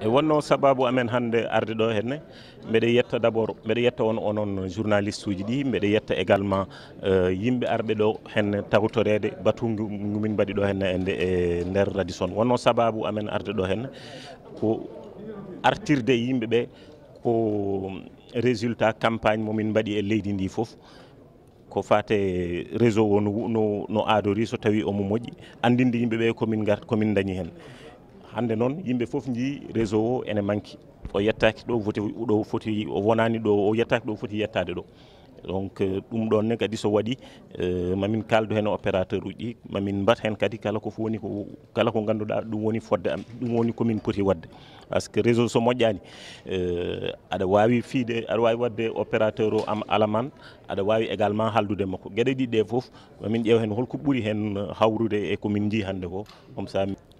e wonno sababu amen hannde arde ɗo henne mbeɗa yetta d' abord mbeɗa yetta on onon journaliste uji ɗi mbeɗa yetta également euh, yimɓe arɓe ɗo henne tawtorede batugumin mbaɗi ɗo henne ende e nder radison wonno sababu amen arde ɗo henne ko artirde yimɓe ɓe ko résultat campagne momin mbaɗi e leydi ndi foof ko fate réseau o no aadori so tawi omo moƴƴi andinde yimɓeɓe komin gar komin dañi hen hannde noon yimɓe fof jii réseau o ene manqui o yettaki ɗo voté ɗo foti o wonani ɗo o yettaki ɗo foti yettade ɗo donc euh, ɗum ɗonne kadi so waɗi euh, mamin kaldu hen opérateur uji ɗi mamin mbat hen kadi kala ko woni ko kala ko ganduɗa ɗum woni fodde am ɗum woni commune poti wadde par ce que réseau so moƴƴani euh, aɗa wawi fiide aɗa wawi wadde opérateur o am alaman aɗa wawi également haldude makko gueɗe ɗiɗi ɗe foof mamin ƴeew hen holko ɓuuri hen hawrude e commune ji hannde ko comme ça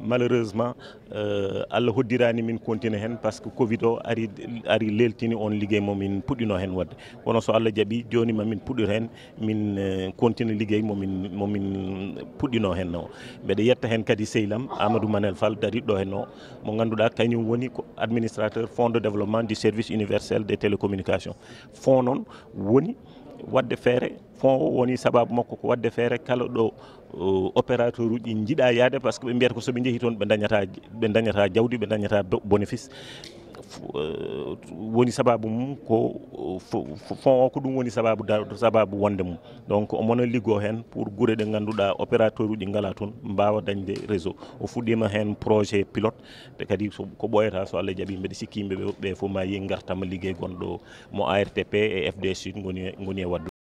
malheureusement euh, allah hoddirani min kontina hen parce que covid o ari ari leltini on ligguey momin puɗɗino hen wadde kono so allah jabi joni min puɗɗir hen min euh, kontina min momin momin puɗɗino hen o mbeɗa yetta hen kadi sehlam amadou manel fall dariɗo hen o mo ganduɗa kanyum woni ko administrateur fond de développement du service universel des télécommunications fond non woni wadde feere fond o woni sababu makko ko wadde feere kala ɗo uh, opérateur uji jiiɗa yaade par ce que ɓe mbiyata ko soɓe jeehi toon ɓe dañata ɓe dañata jawdi ɓe dañata bénéfice eh, woni sababu mum ko fond o ko ɗum woni sababu sababu wonde mum donc omona liggo hen pour guure de ganduda opérateur uji ngala toon mbawa dañde réseau o fuddima hen projet pilote de kadi ko boyata so allah jabi mbeɗa sikimbe be ɓe foof ma yi gartama ligguey gonɗo mo ARTP et FDC ngoni ngoni e wad